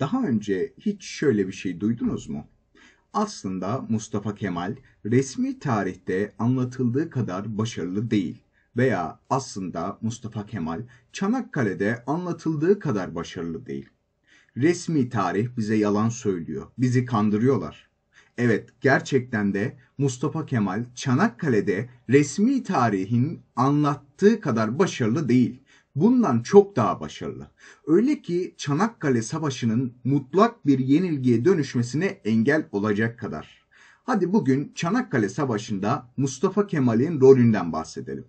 Daha önce hiç şöyle bir şey duydunuz mu? Aslında Mustafa Kemal resmi tarihte anlatıldığı kadar başarılı değil veya aslında Mustafa Kemal Çanakkale'de anlatıldığı kadar başarılı değil. Resmi tarih bize yalan söylüyor. Bizi kandırıyorlar. Evet, gerçekten de Mustafa Kemal Çanakkale'de resmi tarihin anlattığı kadar başarılı değil bundan çok daha başarılı. Öyle ki Çanakkale Savaşı'nın mutlak bir yenilgiye dönüşmesine engel olacak kadar. Hadi bugün Çanakkale Savaşı'nda Mustafa Kemal'in rolünden bahsedelim.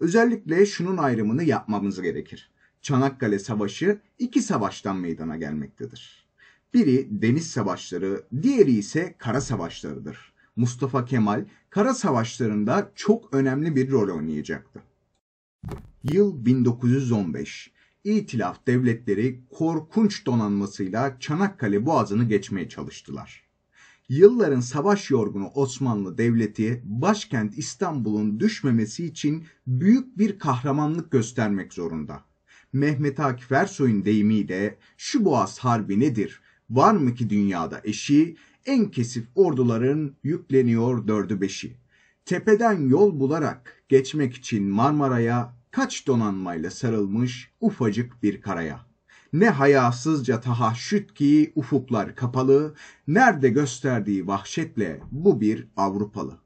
Özellikle şunun ayrımını yapmamız gerekir. Çanakkale Savaşı iki savaştan meydana gelmektedir. Biri deniz savaşları, diğeri ise kara savaşlarıdır. Mustafa Kemal kara savaşlarında çok önemli bir rol oynayacaktı. Yıl 1915. İtilaf devletleri korkunç donanmasıyla Çanakkale Boğazı'nı geçmeye çalıştılar. Yılların savaş yorgunu Osmanlı Devleti başkent İstanbul'un düşmemesi için büyük bir kahramanlık göstermek zorunda. Mehmet Akif Ersoy'un deyimiyle şu Boğaz Harbi nedir? Var mı ki dünyada eşi? En kesif orduların yükleniyor dördü beşi. Tepeden yol bularak geçmek için Marmara'ya kaç donanmayla sarılmış ufacık bir karaya. Ne hayasızca tahaşüt ki ufuklar kapalı, nerede gösterdiği vahşetle bu bir Avrupalı.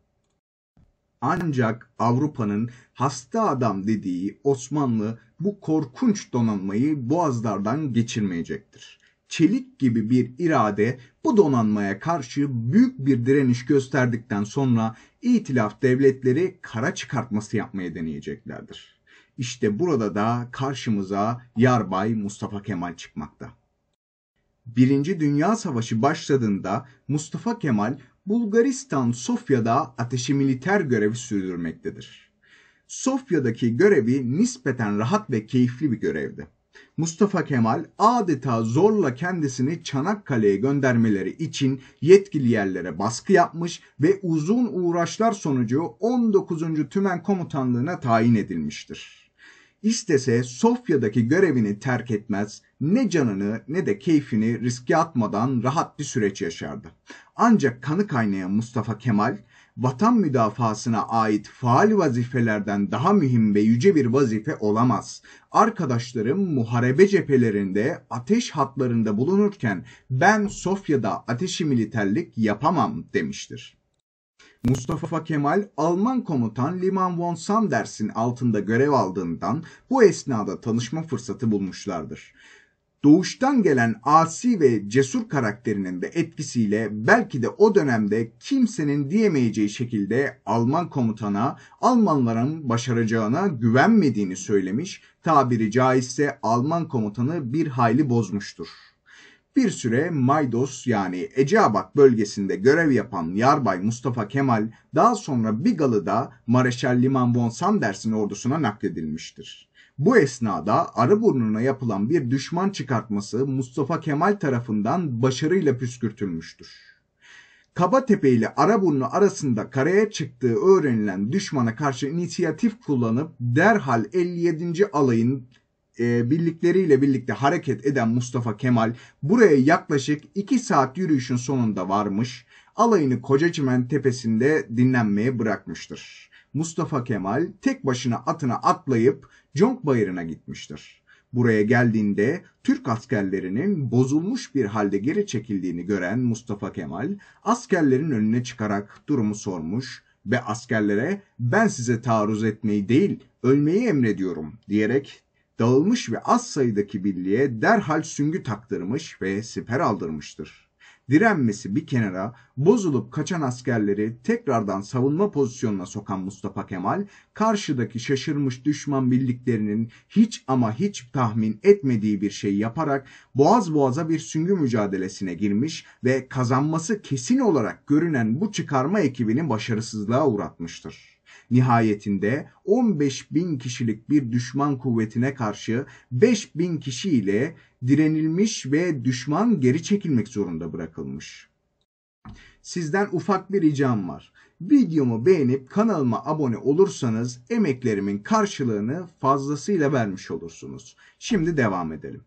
Ancak Avrupa'nın hasta adam dediği Osmanlı bu korkunç donanmayı boğazlardan geçirmeyecektir. Çelik gibi bir irade bu donanmaya karşı büyük bir direniş gösterdikten sonra İtilaf devletleri kara çıkartması yapmaya deneyeceklerdir. İşte burada da karşımıza Yarbay Mustafa Kemal çıkmakta. Birinci Dünya Savaşı başladığında Mustafa Kemal Bulgaristan Sofya'da ateşi militer görevi sürdürmektedir. Sofya'daki görevi nispeten rahat ve keyifli bir görevdi. Mustafa Kemal adeta zorla kendisini Çanakkale'ye göndermeleri için yetkili yerlere baskı yapmış ve uzun uğraşlar sonucu 19. Tümen Komutanlığına tayin edilmiştir istese Sofya'daki görevini terk etmez, ne canını ne de keyfini riske atmadan rahat bir süreç yaşardı. Ancak kanı kaynayan Mustafa Kemal, vatan müdafasına ait faal vazifelerden daha mühim ve yüce bir vazife olamaz. Arkadaşlarım muharebe cephelerinde ateş hatlarında bulunurken ben Sofya'da ateşi militerlik yapamam demiştir. Mustafa Kemal Alman komutan Liman von Sanders'in altında görev aldığından bu esnada tanışma fırsatı bulmuşlardır. Doğuştan gelen asi ve cesur karakterinin de etkisiyle belki de o dönemde kimsenin diyemeyeceği şekilde Alman komutana Almanların başaracağına güvenmediğini söylemiş, tabiri caizse Alman komutanı bir hayli bozmuştur bir süre Maydos yani Eceabat bölgesinde görev yapan Yarbay Mustafa Kemal daha sonra Bigalı'da Mareşal Liman von Sanders'in ordusuna nakledilmiştir. Bu esnada Arıburnu'na yapılan bir düşman çıkartması Mustafa Kemal tarafından başarıyla püskürtülmüştür. Kabatepe ile Araburnu arasında karaya çıktığı öğrenilen düşmana karşı inisiyatif kullanıp derhal 57. alayın e, birlikleriyle birlikte hareket eden Mustafa Kemal buraya yaklaşık 2 saat yürüyüşün sonunda varmış, alayını Kocaçimen tepesinde dinlenmeye bırakmıştır. Mustafa Kemal tek başına atına atlayıp Conk Bayırı'na gitmiştir. Buraya geldiğinde Türk askerlerinin bozulmuş bir halde geri çekildiğini gören Mustafa Kemal askerlerin önüne çıkarak durumu sormuş ve askerlere ben size taarruz etmeyi değil ölmeyi emrediyorum diyerek dağılmış ve az sayıdaki birliğe derhal süngü taktırmış ve siper aldırmıştır. Direnmesi bir kenara bozulup kaçan askerleri tekrardan savunma pozisyonuna sokan Mustafa Kemal, karşıdaki şaşırmış düşman birliklerinin hiç ama hiç tahmin etmediği bir şey yaparak boğaz boğaza bir süngü mücadelesine girmiş ve kazanması kesin olarak görünen bu çıkarma ekibini başarısızlığa uğratmıştır. Nihayetinde 15 bin kişilik bir düşman kuvvetine karşı 5 bin kişiyle direnilmiş ve düşman geri çekilmek zorunda bırakılmış. Sizden ufak bir ricam var. Videomu beğenip kanalıma abone olursanız emeklerimin karşılığını fazlasıyla vermiş olursunuz. Şimdi devam edelim.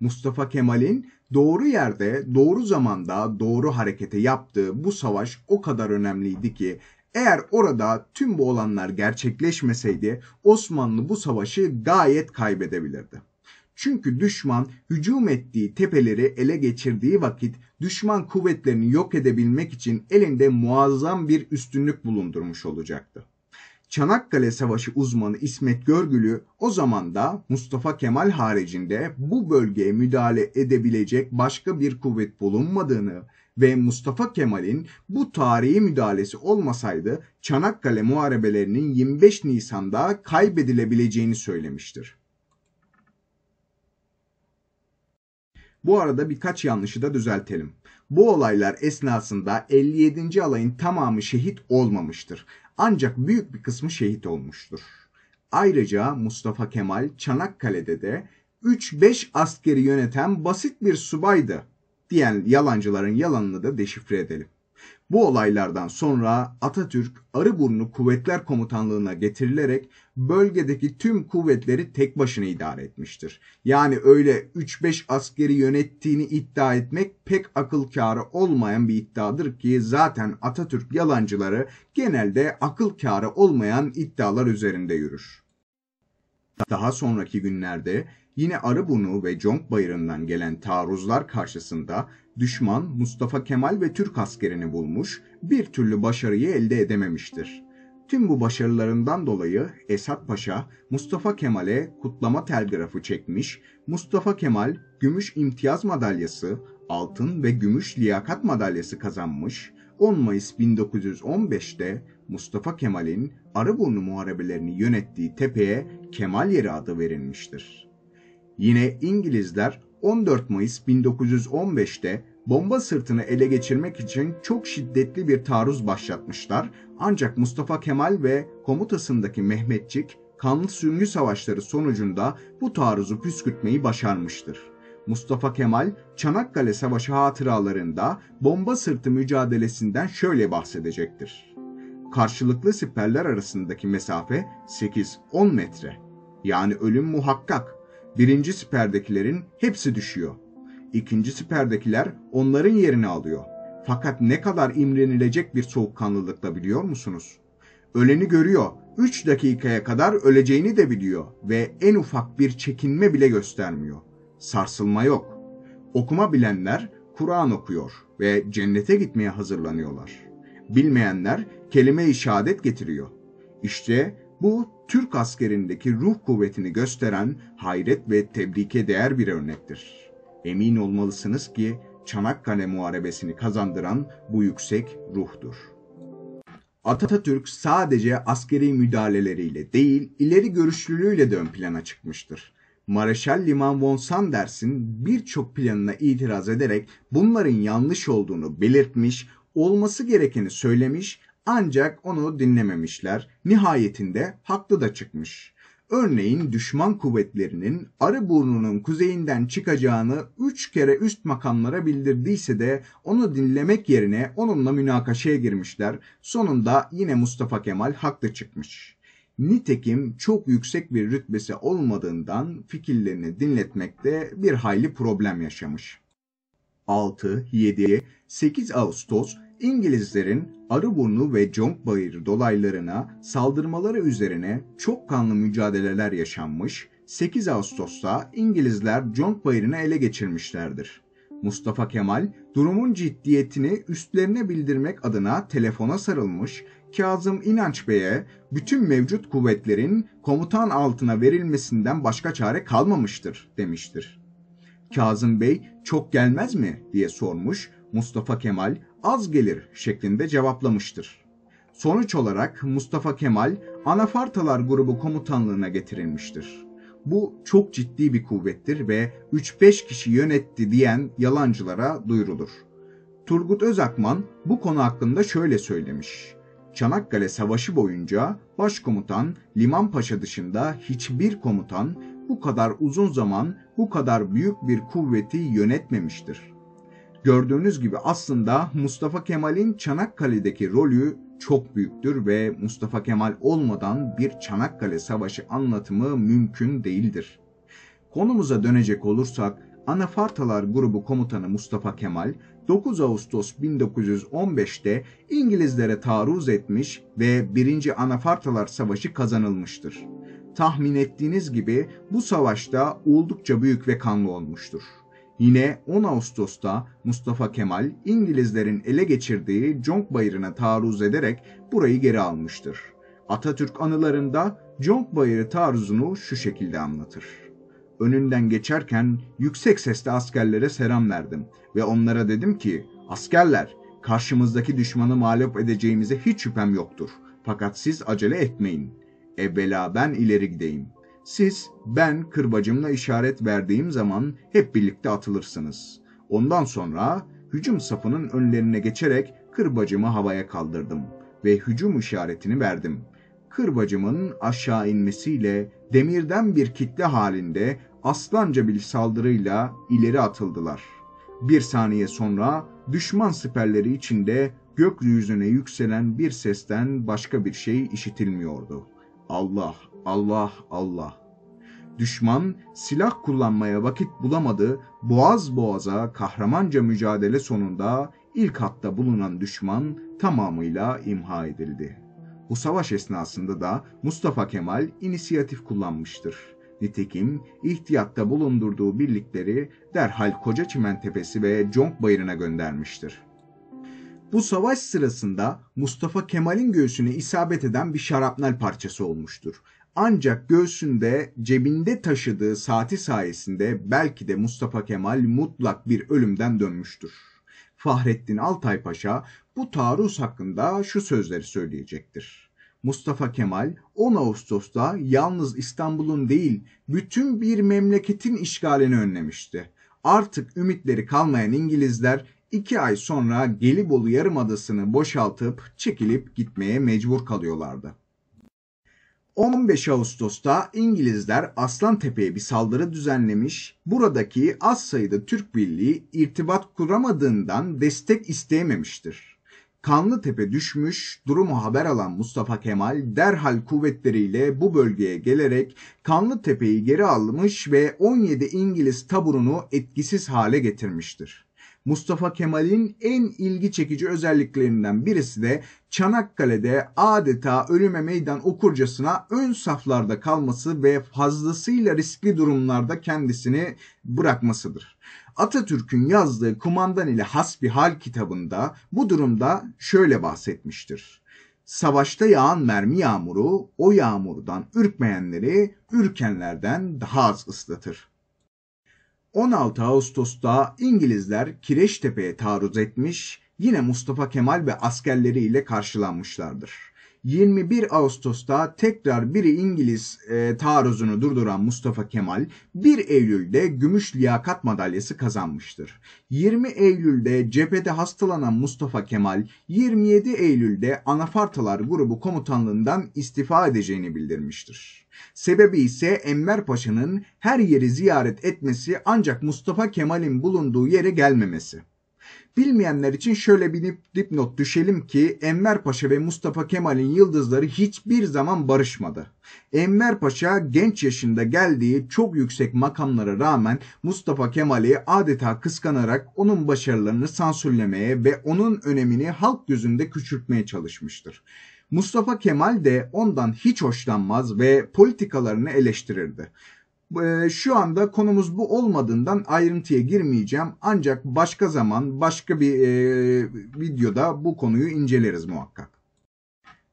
Mustafa Kemal'in doğru yerde, doğru zamanda, doğru harekete yaptığı bu savaş o kadar önemliydi ki eğer orada tüm bu olanlar gerçekleşmeseydi Osmanlı bu savaşı gayet kaybedebilirdi. Çünkü düşman hücum ettiği tepeleri ele geçirdiği vakit düşman kuvvetlerini yok edebilmek için elinde muazzam bir üstünlük bulundurmuş olacaktı. Çanakkale Savaşı uzmanı İsmet Görgülü o zaman da Mustafa Kemal haricinde bu bölgeye müdahale edebilecek başka bir kuvvet bulunmadığını ve Mustafa Kemal'in bu tarihi müdahalesi olmasaydı Çanakkale muharebelerinin 25 Nisan'da kaybedilebileceğini söylemiştir. Bu arada birkaç yanlışı da düzeltelim. Bu olaylar esnasında 57. alayın tamamı şehit olmamıştır. Ancak büyük bir kısmı şehit olmuştur. Ayrıca Mustafa Kemal Çanakkale'de de 3-5 askeri yöneten basit bir subaydı diyen yalancıların yalanını da deşifre edelim. Bu olaylardan sonra Atatürk Arıburnu Kuvvetler Komutanlığı'na getirilerek bölgedeki tüm kuvvetleri tek başına idare etmiştir. Yani öyle 3-5 askeri yönettiğini iddia etmek pek akıl kârı olmayan bir iddiadır ki zaten Atatürk yalancıları genelde akıl kârı olmayan iddialar üzerinde yürür. Daha sonraki günlerde Yine Arıburnu ve Conk Bayırı'ndan gelen taarruzlar karşısında düşman Mustafa Kemal ve Türk askerini bulmuş, bir türlü başarıyı elde edememiştir. Tüm bu başarılarından dolayı Esat Paşa Mustafa Kemal'e kutlama telgrafı çekmiş, Mustafa Kemal gümüş imtiyaz madalyası, altın ve gümüş liyakat madalyası kazanmış, 10 Mayıs 1915'te Mustafa Kemal'in Arıburnu muharebelerini yönettiği tepeye Kemal Yeri adı verilmiştir. Yine İngilizler 14 Mayıs 1915'te bomba sırtını ele geçirmek için çok şiddetli bir taarruz başlatmışlar. Ancak Mustafa Kemal ve komutasındaki Mehmetçik kanlı sürgü savaşları sonucunda bu taarruzu püskürtmeyi başarmıştır. Mustafa Kemal Çanakkale Savaşı hatıralarında bomba sırtı mücadelesinden şöyle bahsedecektir. Karşılıklı siperler arasındaki mesafe 8-10 metre. Yani ölüm muhakkak birinci siperdekilerin hepsi düşüyor. İkinci siperdekiler onların yerini alıyor. Fakat ne kadar imrenilecek bir soğukkanlılıkla biliyor musunuz? Öleni görüyor, üç dakikaya kadar öleceğini de biliyor ve en ufak bir çekinme bile göstermiyor. Sarsılma yok. Okuma bilenler Kur'an okuyor ve cennete gitmeye hazırlanıyorlar. Bilmeyenler kelime-i şehadet getiriyor. İşte bu Türk askerindeki ruh kuvvetini gösteren hayret ve tebrike değer bir örnektir. Emin olmalısınız ki Çanakkale Muharebesini kazandıran bu yüksek ruhtur. Atatürk sadece askeri müdahaleleriyle değil, ileri görüşlülüğüyle de ön plana çıkmıştır. Mareşal Liman von Sanders'in birçok planına itiraz ederek bunların yanlış olduğunu belirtmiş, olması gerekeni söylemiş ancak onu dinlememişler. Nihayetinde haklı da çıkmış. Örneğin düşman kuvvetlerinin Arıburnu'nun kuzeyinden çıkacağını üç kere üst makamlara bildirdiyse de onu dinlemek yerine onunla münakaşaya girmişler. Sonunda yine Mustafa Kemal haklı çıkmış. Nitekim çok yüksek bir rütbesi olmadığından fikirlerini dinletmekte bir hayli problem yaşamış. 6, 7, 8 Ağustos İngilizlerin Arıburnu ve Jonkbayır dolaylarına saldırmaları üzerine çok kanlı mücadeleler yaşanmış, 8 Ağustos'ta İngilizler Jonkbayır'ını ele geçirmişlerdir. Mustafa Kemal durumun ciddiyetini üstlerine bildirmek adına telefona sarılmış, Kazım İnanç Bey'e bütün mevcut kuvvetlerin komutan altına verilmesinden başka çare kalmamıştır demiştir. Kazım Bey çok gelmez mi diye sormuş, Mustafa Kemal az gelir şeklinde cevaplamıştır. Sonuç olarak Mustafa Kemal Anafartalar grubu komutanlığına getirilmiştir. Bu çok ciddi bir kuvvettir ve 3-5 kişi yönetti diyen yalancılara duyurulur. Turgut Özakman bu konu hakkında şöyle söylemiş. Çanakkale Savaşı boyunca başkomutan Liman Paşa dışında hiçbir komutan bu kadar uzun zaman bu kadar büyük bir kuvveti yönetmemiştir.'' Gördüğünüz gibi aslında Mustafa Kemal'in Çanakkale'deki rolü çok büyüktür ve Mustafa Kemal olmadan bir Çanakkale Savaşı anlatımı mümkün değildir. Konumuza dönecek olursak Anafartalar Grubu Komutanı Mustafa Kemal 9 Ağustos 1915'te İngilizlere taarruz etmiş ve 1. Anafartalar Savaşı kazanılmıştır. Tahmin ettiğiniz gibi bu savaşta oldukça büyük ve kanlı olmuştur. Yine 10 Ağustos'ta Mustafa Kemal İngilizlerin ele geçirdiği Conk Bayırı'na taarruz ederek burayı geri almıştır. Atatürk anılarında Conk Bayırı taarruzunu şu şekilde anlatır. Önünden geçerken yüksek sesle askerlere selam verdim ve onlara dedim ki askerler karşımızdaki düşmanı mağlup edeceğimize hiç şüphem yoktur. Fakat siz acele etmeyin. Evvela ben ileri gideyim.'' Siz ben kırbacımla işaret verdiğim zaman hep birlikte atılırsınız. Ondan sonra hücum sapının önlerine geçerek kırbacımı havaya kaldırdım ve hücum işaretini verdim. Kırbacımın aşağı inmesiyle demirden bir kitle halinde aslanca bir saldırıyla ileri atıldılar. Bir saniye sonra düşman siperleri içinde gökyüzüne yükselen bir sesten başka bir şey işitilmiyordu. Allah Allah Allah. Düşman silah kullanmaya vakit bulamadı, boğaz boğaza kahramanca mücadele sonunda ilk hatta bulunan düşman tamamıyla imha edildi. Bu savaş esnasında da Mustafa Kemal inisiyatif kullanmıştır. Nitekim ihtiyatta bulundurduğu birlikleri derhal Koca Tepe'si ve Conk Bayırı'na göndermiştir. Bu savaş sırasında Mustafa Kemal'in göğsüne isabet eden bir şarapnel parçası olmuştur ancak göğsünde cebinde taşıdığı saati sayesinde belki de Mustafa Kemal mutlak bir ölümden dönmüştür. Fahrettin Altay Paşa bu taarruz hakkında şu sözleri söyleyecektir. Mustafa Kemal 10 Ağustos'ta yalnız İstanbul'un değil bütün bir memleketin işgalini önlemişti. Artık ümitleri kalmayan İngilizler iki ay sonra Gelibolu Yarımadası'nı boşaltıp çekilip gitmeye mecbur kalıyorlardı. 15 Ağustos'ta İngilizler Aslan Tepe'ye bir saldırı düzenlemiş. Buradaki az sayıda Türk birliği irtibat kuramadığından destek isteyememiştir. Kanlı Tepe düşmüş, durumu haber alan Mustafa Kemal derhal kuvvetleriyle bu bölgeye gelerek Kanlı Tepe'yi geri almış ve 17 İngiliz taburunu etkisiz hale getirmiştir. Mustafa Kemal'in en ilgi çekici özelliklerinden birisi de Çanakkale'de adeta ölüme meydan okurcasına ön saflarda kalması ve fazlasıyla riskli durumlarda kendisini bırakmasıdır. Atatürk'ün yazdığı Kumandan ile Hasbihal kitabında bu durumda şöyle bahsetmiştir. Savaşta yağan mermi yağmuru o yağmurdan ürkmeyenleri ürkenlerden daha az ıslatır. 16 Ağustos'ta İngilizler Kireçtepe'ye taarruz etmiş, yine Mustafa Kemal ve askerleriyle karşılanmışlardır. 21 Ağustos'ta tekrar biri İngiliz e, taarruzunu durduran Mustafa Kemal 1 Eylül'de Gümüş Liyakat Madalyası kazanmıştır. 20 Eylül'de cephede hastalanan Mustafa Kemal 27 Eylül'de Anafartalar grubu komutanlığından istifa edeceğini bildirmiştir. Sebebi ise Enver Paşa'nın her yeri ziyaret etmesi ancak Mustafa Kemal'in bulunduğu yere gelmemesi. Bilmeyenler için şöyle bir dipnot düşelim ki Enver Paşa ve Mustafa Kemal'in yıldızları hiçbir zaman barışmadı. Enver Paşa genç yaşında geldiği çok yüksek makamlara rağmen Mustafa Kemal'i adeta kıskanarak onun başarılarını sansürlemeye ve onun önemini halk gözünde küçültmeye çalışmıştır. Mustafa Kemal de ondan hiç hoşlanmaz ve politikalarını eleştirirdi. E, şu anda konumuz bu olmadığından ayrıntıya girmeyeceğim. Ancak başka zaman başka bir e, videoda bu konuyu inceleriz muhakkak.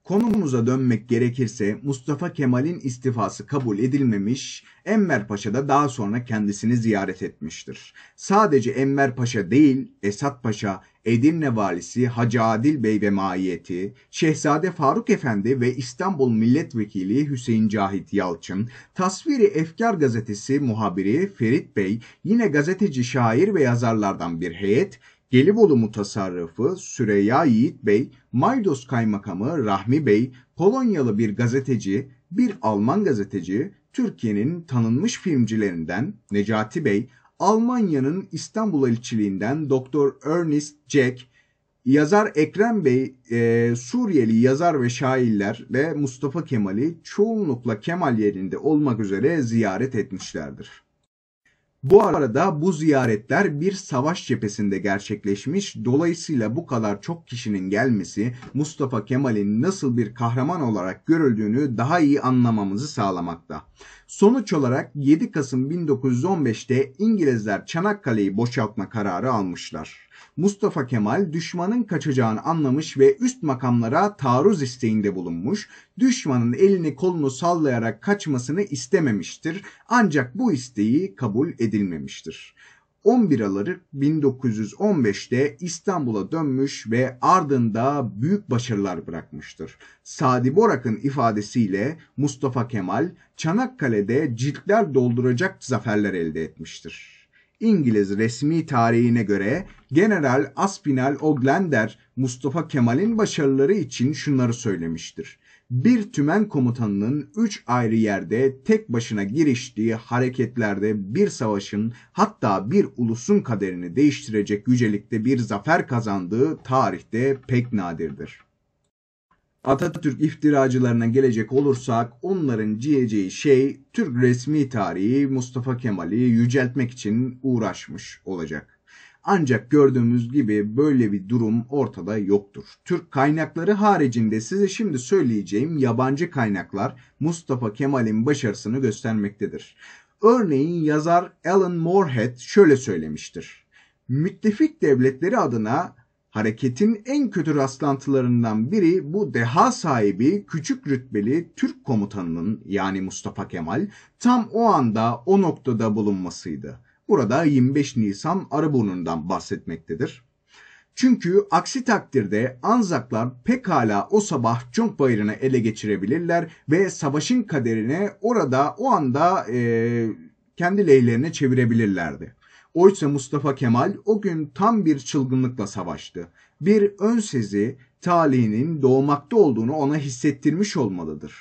Konumuza dönmek gerekirse Mustafa Kemal'in istifası kabul edilmemiş, Enver Paşa da daha sonra kendisini ziyaret etmiştir. Sadece Enver Paşa değil, Esat Paşa, Edirne valisi Hacı Adil Bey ve maiyeti, Şehzade Faruk Efendi ve İstanbul Milletvekili Hüseyin Cahit Yalçın, Tasviri Efkar gazetesi muhabiri Ferit Bey, yine gazeteci şair ve yazarlardan bir heyet, Gelibolu mutasarrıfı Süreyya Yiğit Bey, Maydos Kaymakamı Rahmi Bey, Polonyalı bir gazeteci, bir Alman gazeteci, Türkiye'nin tanınmış filmcilerinden Necati Bey, Almanya'nın İstanbul elçiliğinden Doktor Ernest Jack, yazar Ekrem Bey, e, Suriyeli yazar ve şairler ve Mustafa Kemal'i çoğunlukla Kemal yerinde olmak üzere ziyaret etmişlerdir. Bu arada bu ziyaretler bir savaş cephesinde gerçekleşmiş. Dolayısıyla bu kadar çok kişinin gelmesi Mustafa Kemal'in nasıl bir kahraman olarak görüldüğünü daha iyi anlamamızı sağlamakta. Sonuç olarak 7 Kasım 1915'te İngilizler Çanakkale'yi boşaltma kararı almışlar. Mustafa Kemal düşmanın kaçacağını anlamış ve üst makamlara taarruz isteğinde bulunmuş, düşmanın elini kolunu sallayarak kaçmasını istememiştir ancak bu isteği kabul edilmemiştir. 11 Aralık 1915'te İstanbul'a dönmüş ve ardında büyük başarılar bırakmıştır. Sadi Borak'ın ifadesiyle Mustafa Kemal Çanakkale'de ciltler dolduracak zaferler elde etmiştir. İngiliz resmi tarihine göre General Aspinall Oglender Mustafa Kemal'in başarıları için şunları söylemiştir. Bir tümen komutanının üç ayrı yerde tek başına giriştiği hareketlerde bir savaşın hatta bir ulusun kaderini değiştirecek yücelikte bir zafer kazandığı tarihte pek nadirdir. Atatürk iftiracılarına gelecek olursak onların diyeceği şey Türk resmi tarihi Mustafa Kemal'i yüceltmek için uğraşmış olacak. Ancak gördüğümüz gibi böyle bir durum ortada yoktur. Türk kaynakları haricinde size şimdi söyleyeceğim yabancı kaynaklar Mustafa Kemal'in başarısını göstermektedir. Örneğin yazar Alan Moorhead şöyle söylemiştir. Müttefik devletleri adına Hareketin en kötü rastlantılarından biri bu deha sahibi küçük rütbeli Türk komutanının yani Mustafa Kemal tam o anda o noktada bulunmasıydı. Burada 25 Nisan Arıburnu'ndan bahsetmektedir. Çünkü aksi takdirde Anzaklar pekala o sabah Conk Bayırı'nı ele geçirebilirler ve savaşın kaderini orada o anda e, kendi lehlerine çevirebilirlerdi. Oysa Mustafa Kemal o gün tam bir çılgınlıkla savaştı. Bir ön sezi talihinin doğmakta olduğunu ona hissettirmiş olmalıdır.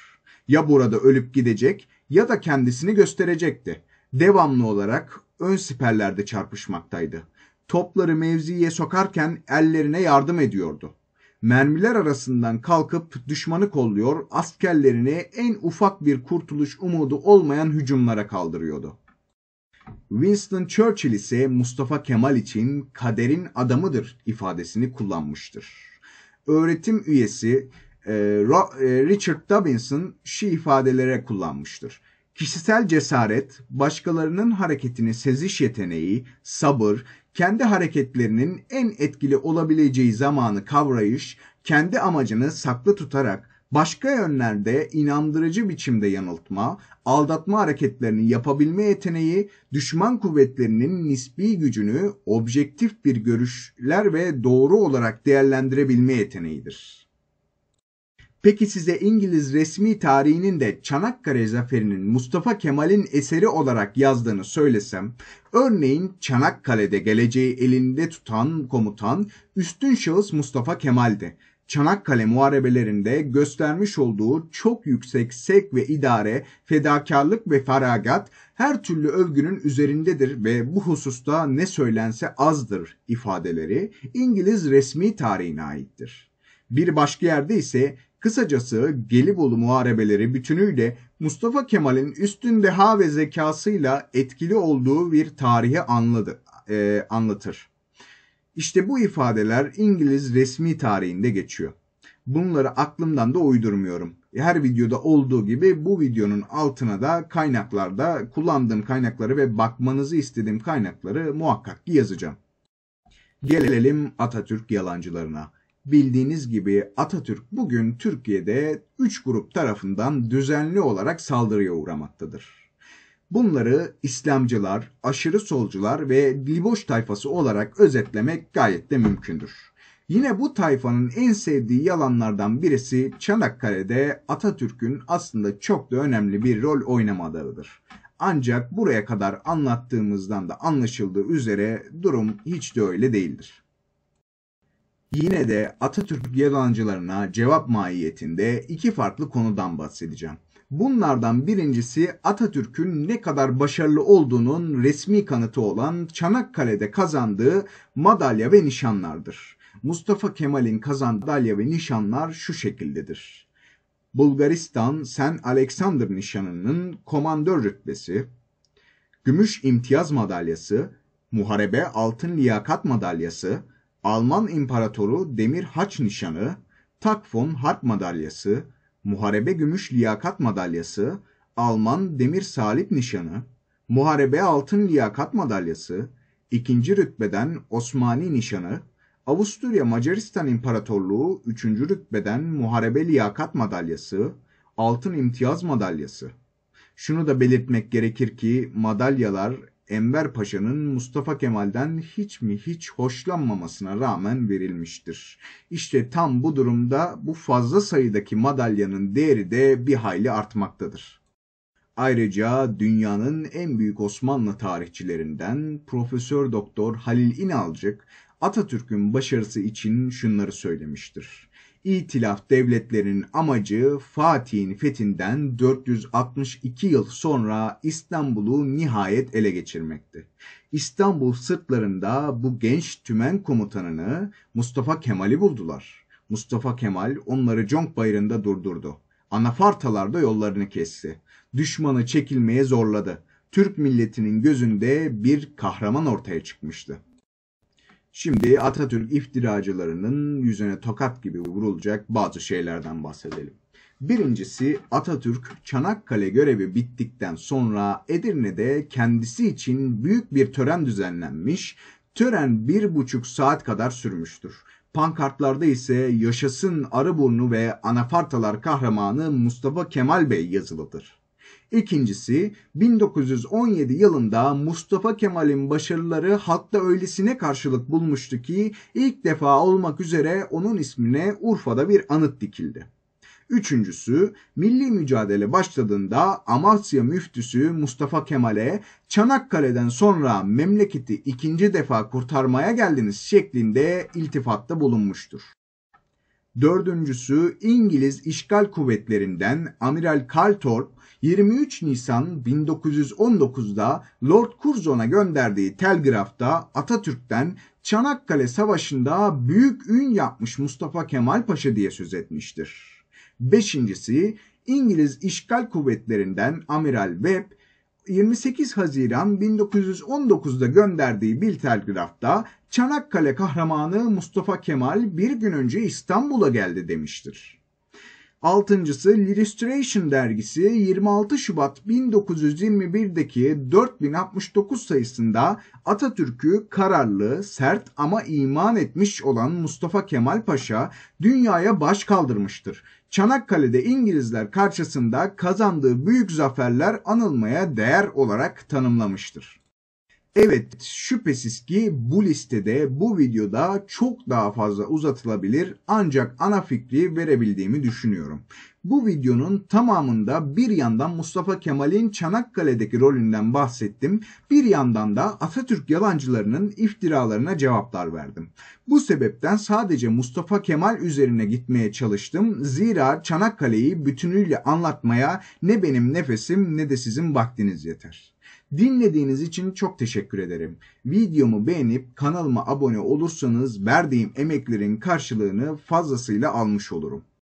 Ya burada ölüp gidecek ya da kendisini gösterecekti. Devamlı olarak ön siperlerde çarpışmaktaydı. Topları mevziye sokarken ellerine yardım ediyordu. Mermiler arasından kalkıp düşmanı kolluyor, askerlerini en ufak bir kurtuluş umudu olmayan hücumlara kaldırıyordu. Winston Churchill ise Mustafa Kemal için kaderin adamıdır ifadesini kullanmıştır. Öğretim üyesi e, e, Richard Dawkinson şu ifadelere kullanmıştır. Kişisel cesaret, başkalarının hareketini seziş yeteneği, sabır, kendi hareketlerinin en etkili olabileceği zamanı kavrayış, kendi amacını saklı tutarak başka yönlerde inandırıcı biçimde yanıltma, aldatma hareketlerini yapabilme yeteneği, düşman kuvvetlerinin nispi gücünü objektif bir görüşler ve doğru olarak değerlendirebilme yeteneğidir. Peki size İngiliz resmi tarihinin de Çanakkale Zaferi'nin Mustafa Kemal'in eseri olarak yazdığını söylesem, örneğin Çanakkale'de geleceği elinde tutan komutan üstün şahıs Mustafa Kemal'di Çanakkale muharebelerinde göstermiş olduğu çok yüksek sevk ve idare, fedakarlık ve feragat her türlü övgünün üzerindedir ve bu hususta ne söylense azdır ifadeleri İngiliz resmi tarihine aittir. Bir başka yerde ise kısacası Gelibolu muharebeleri bütünüyle Mustafa Kemal'in üstün deha ve zekasıyla etkili olduğu bir tarihi anladı, e, anlatır. İşte bu ifadeler İngiliz resmi tarihinde geçiyor. Bunları aklımdan da uydurmuyorum. Her videoda olduğu gibi bu videonun altına da kaynaklarda kullandığım kaynakları ve bakmanızı istediğim kaynakları muhakkak yazacağım. Gelelim Atatürk yalancılarına. Bildiğiniz gibi Atatürk bugün Türkiye'de 3 grup tarafından düzenli olarak saldırıya uğramaktadır. Bunları İslamcılar, aşırı solcular ve Liboş tayfası olarak özetlemek gayet de mümkündür. Yine bu tayfanın en sevdiği yalanlardan birisi Çanakkale'de Atatürk'ün aslında çok da önemli bir rol oynamadığıdır. Ancak buraya kadar anlattığımızdan da anlaşıldığı üzere durum hiç de öyle değildir. Yine de Atatürk yalancılarına cevap mahiyetinde iki farklı konudan bahsedeceğim. Bunlardan birincisi Atatürk'ün ne kadar başarılı olduğunun resmi kanıtı olan Çanakkale'de kazandığı madalya ve nişanlardır. Mustafa Kemal'in kazandığı madalya ve nişanlar şu şekildedir. Bulgaristan Sen Alexander nişanının komandör rütbesi, Gümüş İmtiyaz Madalyası, Muharebe Altın Liyakat Madalyası, Alman İmparatoru Demir Haç Nişanı, Takfon Harp Madalyası, Muharebe Gümüş Liyakat Madalyası, Alman Demir Salip Nişanı, Muharebe Altın Liyakat Madalyası, ikinci rütbeden Osmani Nişanı, Avusturya Macaristan İmparatorluğu 3. rütbeden Muharebe Liyakat Madalyası, Altın İmtiyaz Madalyası. Şunu da belirtmek gerekir ki madalyalar Enver Paşa'nın Mustafa Kemal'den hiç mi hiç hoşlanmamasına rağmen verilmiştir. İşte tam bu durumda bu fazla sayıdaki madalyanın değeri de bir hayli artmaktadır. Ayrıca dünyanın en büyük Osmanlı tarihçilerinden Profesör Doktor Halil İnalcık Atatürk'ün başarısı için şunları söylemiştir. İtilaf devletlerinin amacı Fatih'in fethinden 462 yıl sonra İstanbul'u nihayet ele geçirmekti. İstanbul sırtlarında bu genç tümen komutanını Mustafa Kemal'i buldular. Mustafa Kemal onları Conk Bayırı'nda durdurdu. Anafartalarda yollarını kesti. Düşmanı çekilmeye zorladı. Türk milletinin gözünde bir kahraman ortaya çıkmıştı. Şimdi Atatürk iftiracılarının yüzüne tokat gibi vurulacak bazı şeylerden bahsedelim. Birincisi Atatürk Çanakkale görevi bittikten sonra Edirne'de kendisi için büyük bir tören düzenlenmiş. Tören bir buçuk saat kadar sürmüştür. Pankartlarda ise yaşasın Arıburnu ve Anafartalar kahramanı Mustafa Kemal Bey yazılıdır. İkincisi 1917 yılında Mustafa Kemal'in başarıları halkta öylesine karşılık bulmuştu ki ilk defa olmak üzere onun ismine Urfa'da bir anıt dikildi. Üçüncüsü, milli mücadele başladığında Amasya müftüsü Mustafa Kemal'e Çanakkale'den sonra memleketi ikinci defa kurtarmaya geldiniz şeklinde iltifatta bulunmuştur. Dördüncüsü İngiliz işgal kuvvetlerinden Amiral Carlthorpe 23 Nisan 1919'da Lord Curzon'a gönderdiği telgrafta Atatürk'ten Çanakkale Savaşı'nda büyük ün yapmış Mustafa Kemal Paşa diye söz etmiştir. Beşincisi İngiliz işgal kuvvetlerinden Amiral Webb 28 Haziran 1919'da gönderdiği bir telgrafta Çanakkale kahramanı Mustafa Kemal bir gün önce İstanbul'a geldi demiştir. Altıncısı Illustration dergisi 26 Şubat 1921'deki 4069 sayısında Atatürk'ü kararlı, sert ama iman etmiş olan Mustafa Kemal Paşa dünyaya baş kaldırmıştır. Çanakkale'de İngilizler karşısında kazandığı büyük zaferler anılmaya değer olarak tanımlamıştır. Evet şüphesiz ki bu listede bu videoda çok daha fazla uzatılabilir ancak ana fikri verebildiğimi düşünüyorum. Bu videonun tamamında bir yandan Mustafa Kemal'in Çanakkale'deki rolünden bahsettim. Bir yandan da Atatürk yalancılarının iftiralarına cevaplar verdim. Bu sebepten sadece Mustafa Kemal üzerine gitmeye çalıştım. Zira Çanakkale'yi bütünüyle anlatmaya ne benim nefesim ne de sizin vaktiniz yeter. Dinlediğiniz için çok teşekkür ederim. Videomu beğenip kanalıma abone olursanız verdiğim emeklerin karşılığını fazlasıyla almış olurum.